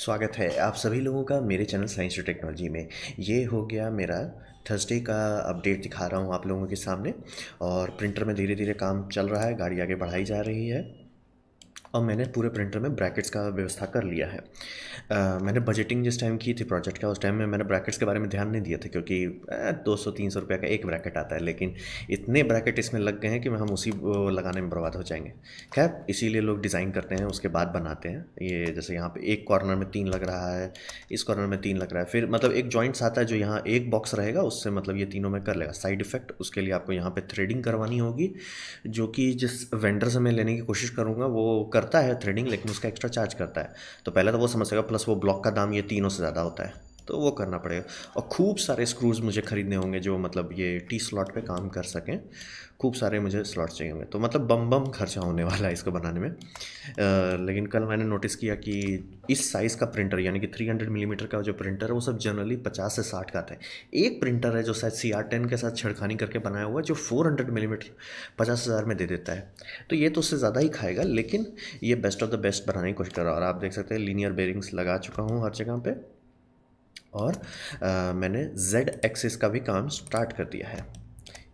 स्वागत है आप सभी लोगों का मेरे चैनल साइंस और टेक्नोलॉजी में ये हो गया मेरा थर्सडे का अपडेट दिखा रहा हूँ आप लोगों के सामने और प्रिंटर में धीरे धीरे काम चल रहा है गाड़ी आगे बढ़ाई जा रही है और मैंने पूरे प्रिंटर में ब्रैकेट्स का व्यवस्था कर लिया है आ, मैंने बजटिंग जिस टाइम की थी प्रोजेक्ट का उस टाइम में मैंने ब्रैकेट्स के बारे में ध्यान नहीं दिया था क्योंकि दो सौ तीन सौ रुपये का एक ब्रैकेट आता है लेकिन इतने ब्रैकेट इसमें लग गए हैं कि हम उसी लगाने में बर्बाद हो जाएंगे खैर इसीलिए लोग डिज़ाइन करते हैं उसके बाद बनाते हैं ये जैसे यहाँ पर एक कॉर्नर में तीन लग रहा है इस कॉर्नर में तीन लग रहा है फिर मतलब एक जॉइंट्स आता है जो यहाँ एक बॉक्स रहेगा उससे मतलब ये तीनों में कर लेगा साइड इफेक्ट उसके लिए आपको यहाँ पर थ्रेडिंग करवानी होगी जो कि जिस वेंडर से मैं लेने की कोशिश करूँगा वो कर करता है थ्रेडिंग लेकिन उसका एक्स्ट्रा चार्ज करता है तो पहले तो वो समझ सकेगा प्लस वो ब्लॉक का दाम ये तीनों से ज़्यादा होता है तो वो करना पड़ेगा और खूब सारे स्क्रूज़ मुझे ख़रीदने होंगे जो मतलब ये टी स्लॉट पे काम कर सकें खूब सारे मुझे स्लॉट्स चाहिए होंगे तो मतलब बम बम खर्चा होने वाला है इसको बनाने में आ, लेकिन कल मैंने नोटिस किया कि इस साइज़ का प्रिंटर यानी कि 300 मिलीमीटर mm का जो प्रिंटर है वो सब जनरली 50 से 60 का था है एक प्रिंटर है जो शायद सी आर टेन के साथ छिड़खानी करके बनाया हुआ है जो 400 हंड्रेड मिलीमीटर पचास हज़ार में दे देता है तो ये तो उससे ज़्यादा ही खाएगा लेकिन ये बेस्ट ऑफ द बेस्ट बनाने की कोशिश कर रहा और आप देख सकते हैं लीनियर बेरिंग्स लगा चुका हूँ हर जगह पर और आ, मैंने जेड एक्सिस का भी काम स्टार्ट कर दिया है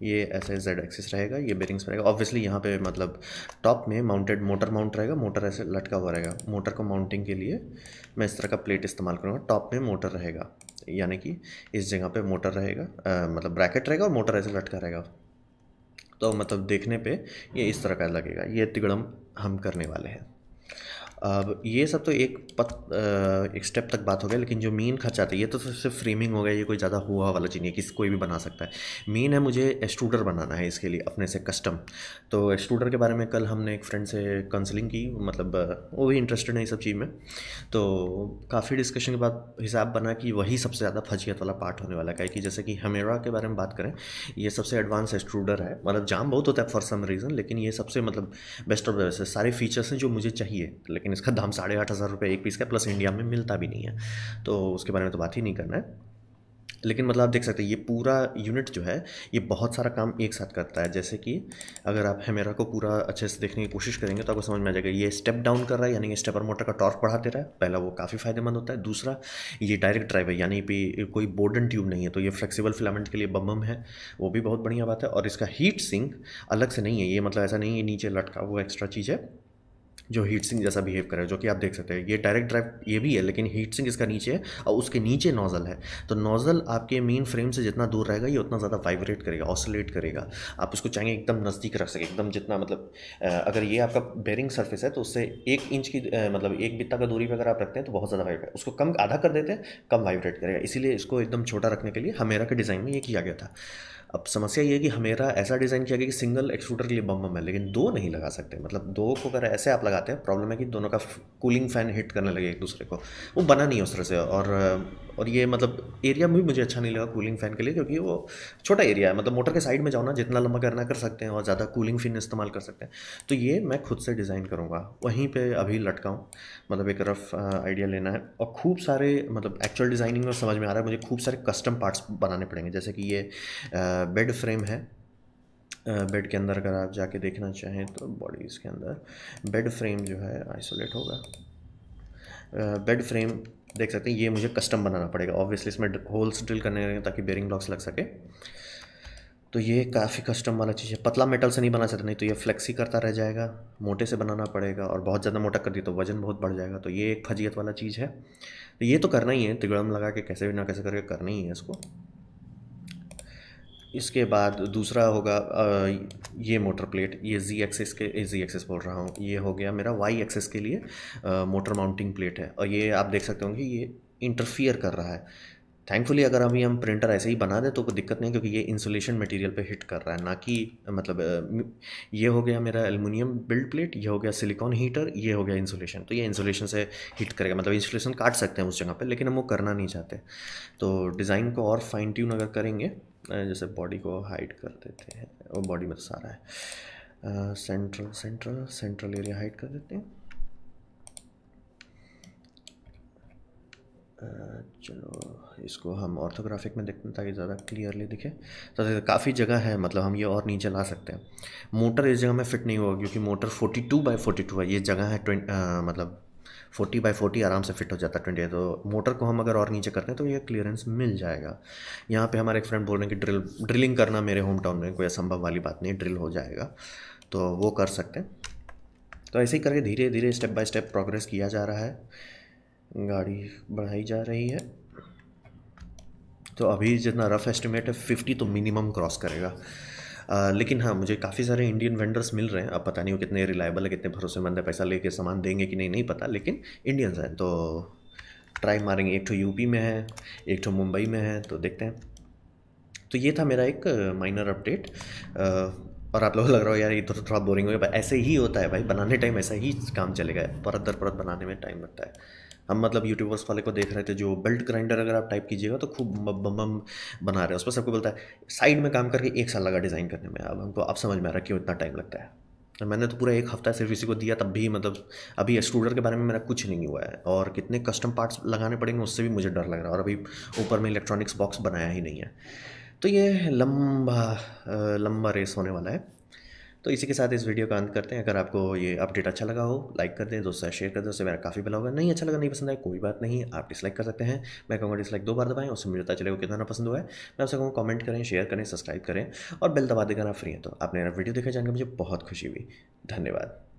ये ऐसे जेड एक्सिस रहेगा ये बेरिंग्स रहेगा ऑब्वियसली यहाँ पे मतलब टॉप में माउंटेड मोटर माउंट रहेगा मोटर ऐसे लटका हुआ रहेगा मोटर को माउंटिंग के लिए मैं इस तरह का प्लेट इस्तेमाल करूँगा टॉप में मोटर रहेगा यानी कि इस जगह पे मोटर रहेगा आ, मतलब ब्रैकेट रहेगा और मोटर ऐसे लटका रहेगा तो मतलब देखने पर ये इस तरह का लगेगा ये तिगड़म हम करने वाले हैं अब ये सब तो एक पत एक स्टेप तक बात हो गया लेकिन जो मेन खर्चा है ये तो सिर्फ फ्रेमिंग हो गया ये कोई ज़्यादा हुआ वाला चीज़ नहीं है किसी कोई भी बना सकता है मेन है मुझे एस्ट्रूडर बनाना है इसके लिए अपने से कस्टम तो एस्ट्रूडर के बारे में कल हमने एक फ्रेंड से काउंसलिंग की मतलब वो भी इंटरेस्टेड है इस सब चीज़ में तो काफ़ी डिस्कशन के बाद हिसाब बना कि वही सबसे ज़्यादा फजियत वाला पार्ट होने वाला है कि जैसे कि हमेरा के बारे में बात करें ये सबसे एडवांस एस्ट्रूडर है मतलब जाम बहुत होता है फॉर सम रीज़न लेकिन ये सबसे मतलब बेस्ट ऑफ द सारे फीचर्स हैं जो मुझे चाहिए लेकिन इसका दाम साढ़े आठ हज़ार रुपये एक पीस का प्लस इंडिया में मिलता भी नहीं है तो उसके बारे में तो बात ही नहीं करना है लेकिन मतलब आप देख सकते हैं ये पूरा यूनिट जो है ये बहुत सारा काम एक साथ करता है जैसे कि अगर आप हेमेरा को पूरा अच्छे से देखने की कोशिश करेंगे तो आपको समझ में आ जाएगा ये स्टेप डाउन कर रहा है यानी कि स्टेपर मोटर का टॉर्क बढ़ा दे रहा है पहला वो काफ़ी फायदेमंद होता है दूसरा ये डायरेक्ट ड्राइव है यानी कि कोई बोर्डन ट्यूब नहीं है तो ये फ्लेक्सीबल फिलामेंट के लिए बम्बम है वो भी बहुत बढ़िया बात है और इसका हीट सिंक अलग से नहीं है ये मतलब ऐसा नहीं है नीचे लटका हुआ एक्स्ट्रा चीज़ है जो हीट सिंक जैसा बिहेव है जो कि आप देख सकते हैं ये डायरेक्ट ड्राइव ये भी है लेकिन हीट सिंक इसका नीचे है और उसके नीचे नोज़ल है तो नोज़ल आपके मेन फ्रेम से जितना दूर रहेगा ये उतना ज़्यादा वाइब्रेट करेगा ऑसोलेट करेगा आप उसको चाहेंगे एकदम नज़दीक रख सके एकदम जितना मतलब अगर ये आपका बेरिंग सर्फेस है तो उससे एक इंच की मतलब एक बित्ता का दूरी पर अगर आप रखते हैं तो बहुत ज़्यादा वाइब्रेट उसको कम आधा कर देते हैं कम वाइब्रेट करेगा इसीलिए इसको एकदम छोटा रखने के लिए हमेरा के डिज़ाइन में ये किया गया था अब समस्या ये है कि हमेरा ऐसा डिज़ाइन किया गया कि सिंगल एक्सट्रूटर के लिए बम बम है लेकिन दो नहीं लगा सकते मतलब दो को अगर ऐसे आप लगाते हैं प्रॉब्लम है कि दोनों का कूलिंग फैन हिट करने लगे एक दूसरे को वो बना नहीं है उस तरह से और और ये मतलब एरिया भी मुझे अच्छा नहीं लगा कूलिंग फैन के लिए क्योंकि वो छोटा एरिया है मतलब मोटर के साइड में जाओ ना जितना लंबा करना कर सकते हैं और ज़्यादा कूलिंग फिन इस्तेमाल कर सकते हैं तो ये मैं खुद से डिज़ाइन करूँगा वहीं पर अभी लटकाऊँ मतलब एक रफ आइडिया लेना है और खूब सारे मतलब एक्चुअल डिज़ाइनिंग में समझ में आ रहा है मुझे खूब सारे कस्टम पार्ट्स बनाने पड़ेंगे जैसे कि ये बेड फ्रेम है बेड के अंदर अगर आप जाके देखना चाहें तो बॉडी इसके अंदर बेड फ्रेम जो है आइसोलेट होगा बेड फ्रेम देख सकते हैं ये मुझे कस्टम बनाना पड़ेगा ऑब्वियसली इसमें होल्स ड्रिल करने लगेंगे ताकि बेरिंग ब्लॉक्स लग सके तो ये काफ़ी कस्टम वाला चीज़ है पतला मेटल से नहीं बना सकते नहीं तो ये फ्लेक्सी करता रह जाएगा मोटे से बनाना पड़ेगा और बहुत ज़्यादा मोटा कर दिया तो वजन बहुत बढ़ जाएगा तो ये एक फजीयत वाला चीज़ है तो ये तो करना ही है तिगड़म लगा के कैसे भी ना कैसे करके करना ही है इसको इसके बाद दूसरा होगा ये मोटर प्लेट ये जी एक्सेस के जी एक्सेस बोल रहा हूँ ये हो गया मेरा वाई एक्सेस के लिए मोटर माउंटिंग प्लेट है और ये आप देख सकते होंगे ये इंटरफियर कर रहा है थैंकफुली अगर अभी हम प्रिंटर ऐसे ही बना दें तो कोई दिक्कत नहीं क्योंकि ये इंसुलेशन मटेरियल पे हिट कर रहा है ना कि मतलब ये हो गया मेरा एलमिनियम बिल्ड प्लेट ये हो गया सिलिकॉन हीटर ये हो गया इंसुलेशन तो ये इंसुलेशन से हिट करेगा मतलब इंसुलेशन काट सकते हैं उस जगह पर लेकिन हम वो करना नहीं चाहते तो डिज़ाइन को और फाइन ट्यून अगर करेंगे जैसे बॉडी को हाइड कर देते हैं और बॉडी में तो सारा है central central central area hide कर देते हैं चलो इसको हम ऑर्थोग्राफिक में देखते हैं ताकि ज़्यादा क्लियरली दिखे तो काफ़ी जगह है मतलब हम ये और नीचे ला सकते हैं मोटर इस जगह में फिट नहीं होगा क्योंकि मोटर 42 बाई 42 है ये जगह है ट्वेंट मतलब फोर्टी बाई फोर्टी आराम से फिट हो जाता है ट्वेंटी तो मोटर को हम अगर और नीचे करते हैं तो ये क्लियरेंस मिल जाएगा यहाँ पे हमारे एक फ्रेंड बोल रहे हैं कि ड्रिल ड्रिलिंग करना मेरे होम टाउन में कोई असंभव वाली बात नहीं ड्रिल हो जाएगा तो वो कर सकते हैं तो ऐसे ही करके धीरे धीरे स्टेप बाय स्टेप प्रोग्रेस किया जा रहा है गाड़ी बढ़ाई जा रही है तो अभी जितना रफ एस्टिमेट है फिफ्टी तो मिनिमम क्रॉस करेगा आ, लेकिन हाँ मुझे काफ़ी सारे इंडियन वेंडर्स मिल रहे हैं अब पता नहीं वो कितने रिलायबल है कितने भरोसेमंद है पैसा लेके सामान देंगे कि नहीं नहीं पता लेकिन इंडियंस हैं तो ट्राई मारेंगे एक तो यूपी में है एक तो मुंबई में है तो देखते हैं तो ये था मेरा एक माइनर अपडेट और आप लोग लग रहा हो यार ये तो थोड़ा बोरिंग हो गया ऐसे ही होता है भाई बनाने टाइम ऐसा ही काम चलेगा परत दर परत बनाने में टाइम लगता है हम मतलब यूट्यूबर्स वाले को देख रहे थे जो बेल्ट ग्राइंडर अगर आप टाइप कीजिएगा तो खूब बम बम बना रहे हैं उस पर सबको बोलता है साइड में काम करके एक साल लगा डिज़ाइन करने में अब हमको अब समझ में आ रहा है क्यों इतना टाइम लगता है तो मैंने तो पूरा एक हफ्ता सिर्फ इसी को दिया तब भी मतलब अभी एक्सट्रूडर के बारे में मेरा कुछ नहीं हुआ है और कितने कस्टम पार्ट्स लगाने पड़ेंगे उससे भी मुझे डर लग रहा है और अभी ऊपर में इलेक्ट्रॉनिक्स बॉक्स बनाया ही नहीं है तो ये लंबा लंबा रेस होने वाला है तो इसी के साथ इस वीडियो का अंत करते हैं अगर आपको ये अपडेट अच्छा लगा हो लाइक कर दें दोस्तों शेयर कर दें उससे मेरा काफ़ी भला होगा नहीं अच्छा लगा नहीं पसंद आया कोई बात नहीं आप डिसलाइक कर सकते हैं मैं कहूँगा डिसलाइक दो बार दबाएं उससे मुझे पता चलेगा कितना पसंद हुआ है मैं आपसे कहूँगा कॉमेंट करें शेयर करें सब्सक्राइब करें और बिल दबा देगा आप फ्री हैं तो आपने मेरा वीडियो देखा जानकर मुझे बहुत खुशी हुई धन्यवाद